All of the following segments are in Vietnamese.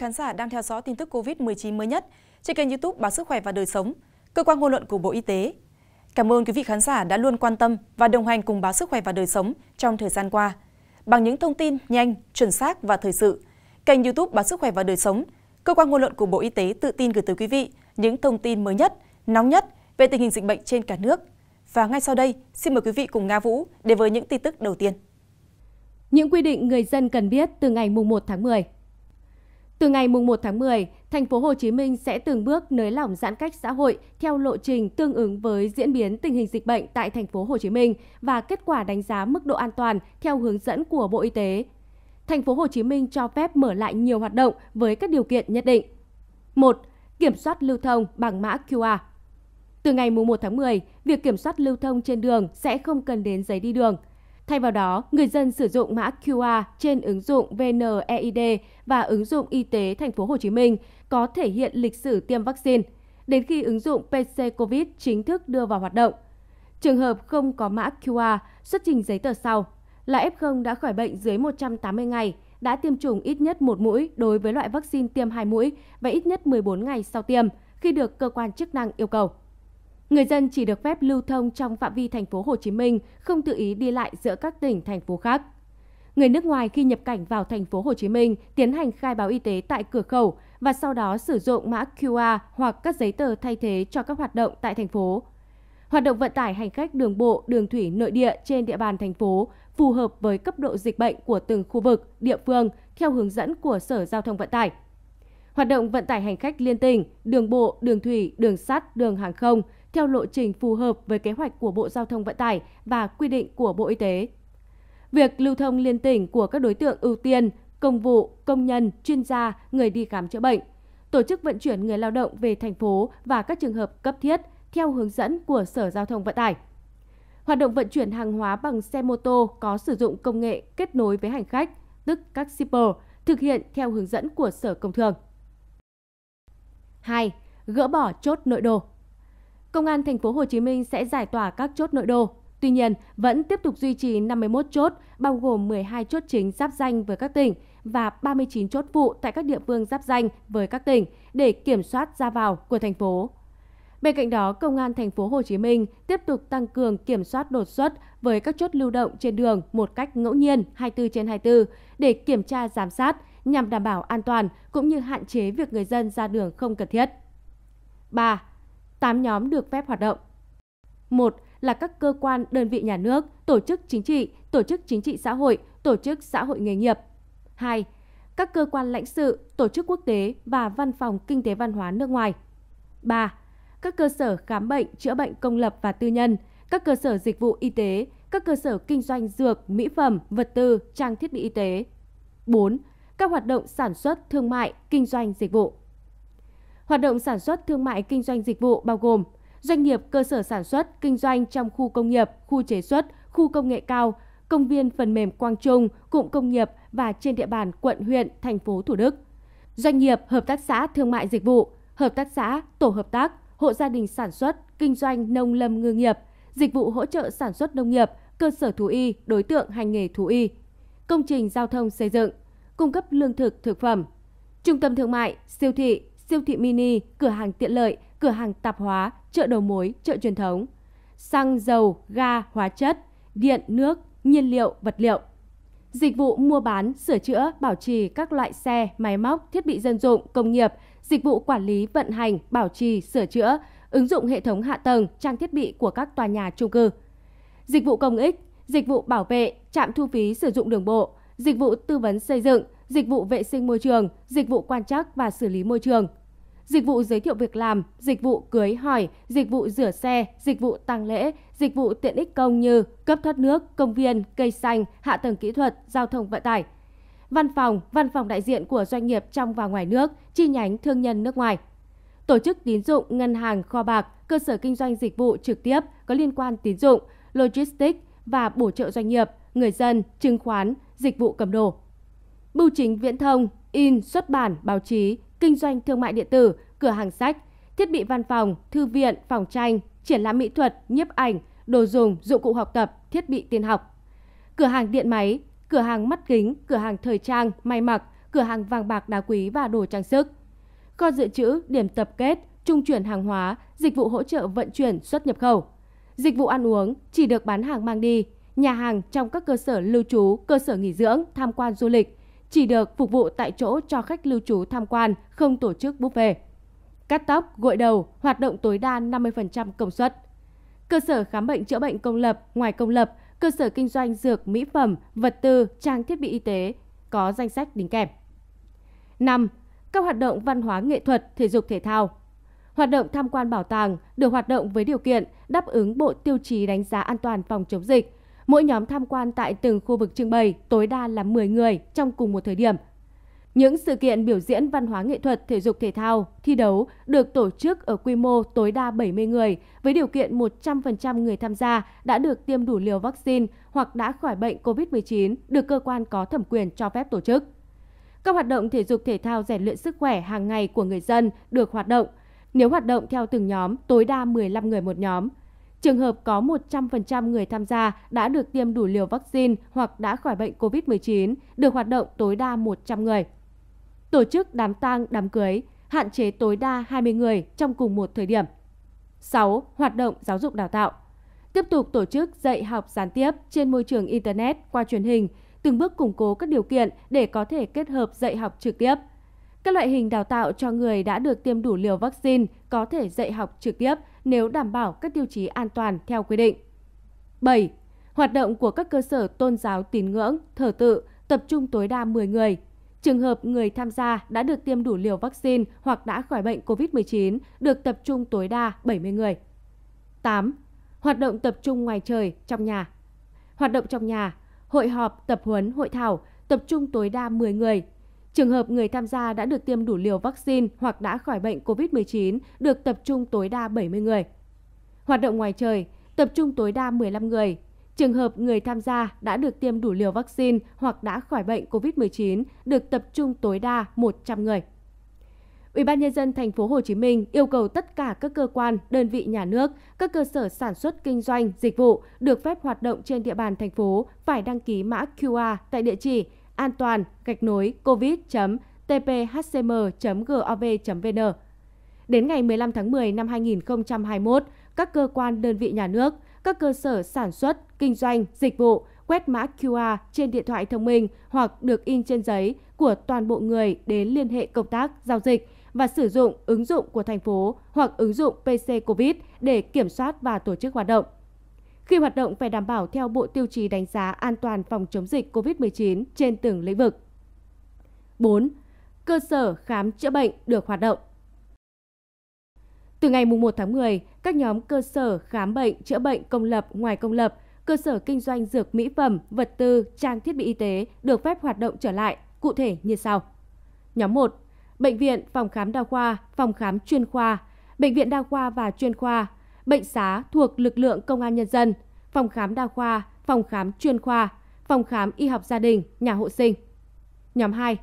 khán giả đang theo dõi tin tức COVID-19 mới nhất trên kênh YouTube Báo Sức khỏe và Đời sống, cơ quan ngôn luận của Bộ Y tế. Cảm ơn quý vị khán giả đã luôn quan tâm và đồng hành cùng Báo Sức khỏe và Đời sống trong thời gian qua bằng những thông tin nhanh, chuẩn xác và thời sự. Kênh YouTube Báo Sức khỏe và Đời sống, cơ quan ngôn luận của Bộ Y tế tự tin gửi tới quý vị những thông tin mới nhất, nóng nhất về tình hình dịch bệnh trên cả nước. Và ngay sau đây, xin mời quý vị cùng Nga Vũ đến với những tin tức đầu tiên. Những quy định người dân cần biết từ ngày 1 tháng 10. Từ ngày 1 tháng 10, thành phố Hồ Chí Minh sẽ từng bước nới lỏng giãn cách xã hội theo lộ trình tương ứng với diễn biến tình hình dịch bệnh tại thành phố Hồ Chí Minh và kết quả đánh giá mức độ an toàn theo hướng dẫn của Bộ Y tế. Thành phố Hồ Chí Minh cho phép mở lại nhiều hoạt động với các điều kiện nhất định. 1. Kiểm soát lưu thông bằng mã QR. Từ ngày 1 tháng 10, việc kiểm soát lưu thông trên đường sẽ không cần đến giấy đi đường – Thay vào đó, người dân sử dụng mã QR trên ứng dụng VNEID và ứng dụng y tế thành phố Hồ Chí Minh có thể hiện lịch sử tiêm vaccine đến khi ứng dụng PC Covid chính thức đưa vào hoạt động. Trường hợp không có mã QR, xuất trình giấy tờ sau là F0 đã khỏi bệnh dưới 180 ngày, đã tiêm chủng ít nhất một mũi đối với loại vaccine tiêm hai mũi và ít nhất 14 ngày sau tiêm khi được cơ quan chức năng yêu cầu người dân chỉ được phép lưu thông trong phạm vi thành phố Hồ Chí Minh, không tự ý đi lại giữa các tỉnh thành phố khác. Người nước ngoài khi nhập cảnh vào thành phố Hồ Chí Minh tiến hành khai báo y tế tại cửa khẩu và sau đó sử dụng mã QR hoặc các giấy tờ thay thế cho các hoạt động tại thành phố. Hoạt động vận tải hành khách đường bộ, đường thủy nội địa trên địa bàn thành phố phù hợp với cấp độ dịch bệnh của từng khu vực, địa phương theo hướng dẫn của Sở Giao thông Vận tải. Hoạt động vận tải hành khách liên tỉnh, đường bộ, đường thủy, đường sắt, đường hàng không theo lộ trình phù hợp với kế hoạch của Bộ Giao thông Vận tải và quy định của Bộ Y tế. Việc lưu thông liên tỉnh của các đối tượng ưu tiên, công vụ, công nhân, chuyên gia, người đi khám chữa bệnh, tổ chức vận chuyển người lao động về thành phố và các trường hợp cấp thiết theo hướng dẫn của Sở Giao thông Vận tải. Hoạt động vận chuyển hàng hóa bằng xe mô tô có sử dụng công nghệ kết nối với hành khách, tức các shipper, thực hiện theo hướng dẫn của Sở Công Thương. 2. Gỡ bỏ chốt nội đô Công an thành phố Hồ Chí Minh sẽ giải tỏa các chốt nội đô. Tuy nhiên, vẫn tiếp tục duy trì 51 chốt, bao gồm 12 chốt chính giáp danh với các tỉnh và 39 chốt phụ tại các địa phương giáp danh với các tỉnh để kiểm soát ra vào của thành phố. Bên cạnh đó, Công an thành phố Hồ Chí Minh tiếp tục tăng cường kiểm soát đột xuất với các chốt lưu động trên đường một cách ngẫu nhiên 24 trên 24 để kiểm tra giám sát nhằm đảm bảo an toàn cũng như hạn chế việc người dân ra đường không cần thiết. 3. 8 nhóm được phép hoạt động. Một là các cơ quan, đơn vị nhà nước, tổ chức chính trị, tổ chức chính trị xã hội, tổ chức xã hội nghề nghiệp. 2. Các cơ quan lãnh sự, tổ chức quốc tế và văn phòng kinh tế văn hóa nước ngoài. 3. Các cơ sở khám bệnh, chữa bệnh công lập và tư nhân, các cơ sở dịch vụ y tế, các cơ sở kinh doanh dược, mỹ phẩm, vật tư, trang thiết bị y tế. 4. Các hoạt động sản xuất, thương mại, kinh doanh dịch vụ. Hoạt động sản xuất thương mại kinh doanh dịch vụ bao gồm doanh nghiệp cơ sở sản xuất kinh doanh trong khu công nghiệp, khu chế xuất, khu công nghệ cao, công viên phần mềm Quang Trung, cụm công nghiệp và trên địa bàn quận, huyện, thành phố Thủ Đức. Doanh nghiệp, hợp tác xã thương mại dịch vụ, hợp tác xã, tổ hợp tác, hộ gia đình sản xuất, kinh doanh nông lâm ngư nghiệp, dịch vụ hỗ trợ sản xuất nông nghiệp, cơ sở thú y, đối tượng hành nghề thú y, công trình giao thông xây dựng, cung cấp lương thực thực phẩm, trung tâm thương mại, siêu thị, siêu thị mini, cửa hàng tiện lợi, cửa hàng tạp hóa, chợ đầu mối, chợ truyền thống, xăng, dầu, ga, hóa chất, điện, nước, nhiên liệu, vật liệu. Dịch vụ mua bán, sửa chữa, bảo trì các loại xe, máy móc, thiết bị dân dụng, công nghiệp, dịch vụ quản lý, vận hành, bảo trì, sửa chữa, ứng dụng hệ thống hạ tầng, trang thiết bị của các tòa nhà chung cư. Dịch vụ công ích, dịch vụ bảo vệ, trạm thu phí sử dụng đường bộ, dịch vụ tư vấn xây dựng, dịch vụ vệ sinh môi trường, dịch vụ quan trắc và xử lý môi trường, dịch vụ giới thiệu việc làm, dịch vụ cưới hỏi, dịch vụ rửa xe, dịch vụ tăng lễ, dịch vụ tiện ích công như cấp thoát nước, công viên, cây xanh, hạ tầng kỹ thuật, giao thông vận tải. Văn phòng, văn phòng đại diện của doanh nghiệp trong và ngoài nước, chi nhánh thương nhân nước ngoài. Tổ chức tín dụng, ngân hàng, kho bạc, cơ sở kinh doanh dịch vụ trực tiếp có liên quan tín dụng, logistics và bổ trợ doanh nghiệp, người dân, chứng khoán, dịch vụ cầm đồ. Bưu chính viễn thông, in, xuất bản, báo chí, kinh doanh thương mại điện tử cửa hàng sách thiết bị văn phòng thư viện phòng tranh triển lãm mỹ thuật nhiếp ảnh đồ dùng dụng cụ học tập thiết bị tiên học cửa hàng điện máy cửa hàng mắt kính cửa hàng thời trang may mặc cửa hàng vàng bạc đá quý và đồ trang sức kho dự trữ điểm tập kết trung chuyển hàng hóa dịch vụ hỗ trợ vận chuyển xuất nhập khẩu dịch vụ ăn uống chỉ được bán hàng mang đi nhà hàng trong các cơ sở lưu trú cơ sở nghỉ dưỡng tham quan du lịch chỉ được phục vụ tại chỗ cho khách lưu trú tham quan không tổ chức buffet cắt tóc gội đầu hoạt động tối đa 50% công suất cơ sở khám bệnh chữa bệnh công lập ngoài công lập cơ sở kinh doanh dược mỹ phẩm vật tư trang thiết bị y tế có danh sách đính kèm 5. Các hoạt động văn hóa nghệ thuật, thể dục thể thao. Hoạt động tham quan bảo tàng được hoạt động với điều kiện đáp ứng bộ tiêu chí đánh giá an toàn phòng chống dịch Mỗi nhóm tham quan tại từng khu vực trưng bày tối đa là 10 người trong cùng một thời điểm. Những sự kiện biểu diễn văn hóa nghệ thuật, thể dục thể thao, thi đấu được tổ chức ở quy mô tối đa 70 người với điều kiện 100% người tham gia đã được tiêm đủ liều vaccine hoặc đã khỏi bệnh COVID-19 được cơ quan có thẩm quyền cho phép tổ chức. Các hoạt động thể dục thể thao rèn luyện sức khỏe hàng ngày của người dân được hoạt động. Nếu hoạt động theo từng nhóm, tối đa 15 người một nhóm, trường hợp có một trăm linh người tham gia đã được tiêm đủ liều vaccine hoặc đã khỏi bệnh covid một chín được hoạt động tối đa một trăm người tổ chức đám tang đám cưới hạn chế tối đa 20 người trong cùng một thời điểm 6. Hoạt động giáo dục đào tạo Tiếp tục tổ chức dạy học gián tiếp trên môi trường Internet qua truyền hình, từng bước củng cố các điều kiện để có thể kết hợp dạy học trực tiếp, các loại hình đào tạo cho người đã được tiêm đủ liều vaccine có thể dạy học trực tiếp nếu đảm bảo các tiêu chí an toàn theo quy định. 7. Hoạt động của các cơ sở tôn giáo tín ngưỡng, thờ tự tập trung tối đa 10 người. Trường hợp người tham gia đã được tiêm đủ liều vaccine hoặc đã khỏi bệnh COVID-19 được tập trung tối đa 70 người. 8. Hoạt động tập trung ngoài trời, trong nhà. Hoạt động trong nhà, hội họp, tập huấn, hội thảo tập trung tối đa 10 người Trường hợp người tham gia đã được tiêm đủ liều vaccine hoặc đã khỏi bệnh COVID-19 được tập trung tối đa 70 người. Hoạt động ngoài trời, tập trung tối đa 15 người. Trường hợp người tham gia đã được tiêm đủ liều vaccine hoặc đã khỏi bệnh COVID-19 được tập trung tối đa 100 người. Ủy ban nhân dân thành phố Hồ Chí Minh yêu cầu tất cả các cơ quan, đơn vị nhà nước, các cơ sở sản xuất kinh doanh dịch vụ được phép hoạt động trên địa bàn thành phố phải đăng ký mã QR tại địa chỉ an toàn gạch nối covid tphcm gov vn đến ngày 15 tháng 10 năm 2021, các cơ quan đơn vị nhà nước, các cơ sở sản xuất, kinh doanh, dịch vụ quét mã QR trên điện thoại thông minh hoặc được in trên giấy của toàn bộ người đến liên hệ công tác, giao dịch và sử dụng ứng dụng của thành phố hoặc ứng dụng PC COVID để kiểm soát và tổ chức hoạt động khi hoạt động phải đảm bảo theo bộ tiêu chí đánh giá an toàn phòng chống dịch COVID-19 trên từng lĩnh vực. 4. Cơ sở khám chữa bệnh được hoạt động. Từ ngày 1 tháng 10, các nhóm cơ sở khám bệnh chữa bệnh công lập, ngoài công lập, cơ sở kinh doanh dược mỹ phẩm, vật tư, trang thiết bị y tế được phép hoạt động trở lại, cụ thể như sau. Nhóm 1. Bệnh viện, phòng khám đa khoa, phòng khám chuyên khoa, bệnh viện đa khoa và chuyên khoa, bệnh xá thuộc lực lượng công an nhân dân, phòng khám đa khoa, phòng khám chuyên khoa, phòng khám y học gia đình, nhà hộ sinh. Nhóm 2.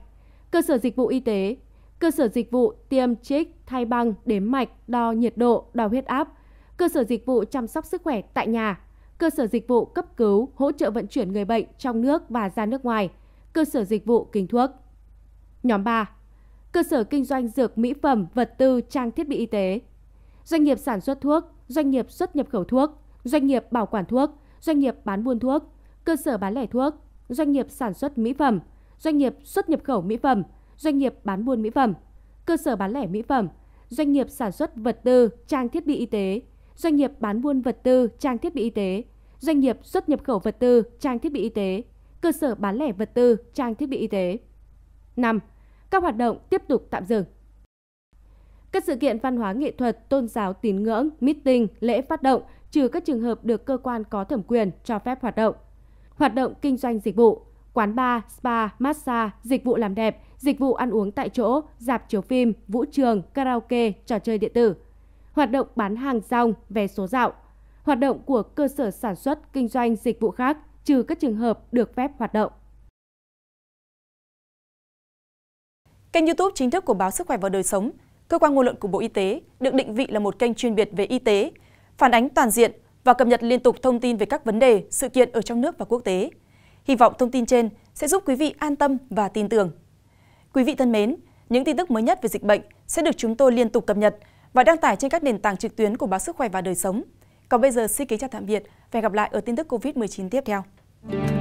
Cơ sở dịch vụ y tế, cơ sở dịch vụ tiêm trích, thay băng, đếm mạch, đo nhiệt độ, đo huyết áp, cơ sở dịch vụ chăm sóc sức khỏe tại nhà, cơ sở dịch vụ cấp cứu, hỗ trợ vận chuyển người bệnh trong nước và ra nước ngoài, cơ sở dịch vụ kinh thuốc. Nhóm 3. Cơ sở kinh doanh dược mỹ phẩm, vật tư, trang thiết bị y tế. Doanh nghiệp sản xuất thuốc, doanh nghiệp xuất nhập khẩu thuốc, doanh nghiệp bảo quản thuốc, doanh nghiệp bán buôn thuốc, cơ sở bán lẻ thuốc, doanh nghiệp sản xuất mỹ phẩm, doanh nghiệp xuất nhập khẩu mỹ phẩm, doanh nghiệp bán buôn mỹ phẩm, cơ sở bán lẻ mỹ phẩm, doanh nghiệp sản xuất vật tư, trang thiết bị y tế, doanh nghiệp bán buôn vật tư, trang thiết bị y tế, doanh nghiệp xuất nhập khẩu vật tư, trang thiết bị y tế, cơ sở bán lẻ vật tư, trang thiết bị y tế. 5. Các hoạt động tiếp tục tạm dừng. Các sự kiện văn hóa nghệ thuật, tôn giáo tín ngưỡng, meeting, lễ phát động trừ các trường hợp được cơ quan có thẩm quyền cho phép hoạt động. Hoạt động kinh doanh dịch vụ, quán bar, spa, massage, dịch vụ làm đẹp, dịch vụ ăn uống tại chỗ, dạp chiếu phim, vũ trường, karaoke, trò chơi điện tử. Hoạt động bán hàng rong, vé số dạo. Hoạt động của cơ sở sản xuất kinh doanh dịch vụ khác trừ các trường hợp được phép hoạt động. Kênh YouTube chính thức của báo Sức khỏe và đời sống cơ quan ngôn luận của Bộ Y tế được định vị là một kênh chuyên biệt về y tế, phản ánh toàn diện và cập nhật liên tục thông tin về các vấn đề, sự kiện ở trong nước và quốc tế. Hy vọng thông tin trên sẽ giúp quý vị an tâm và tin tưởng. Quý vị thân mến, những tin tức mới nhất về dịch bệnh sẽ được chúng tôi liên tục cập nhật và đăng tải trên các nền tảng trực tuyến của báo Sức khỏe và Đời sống. Còn bây giờ xin kính chào tạm biệt và hẹn gặp lại ở tin tức COVID-19 tiếp theo.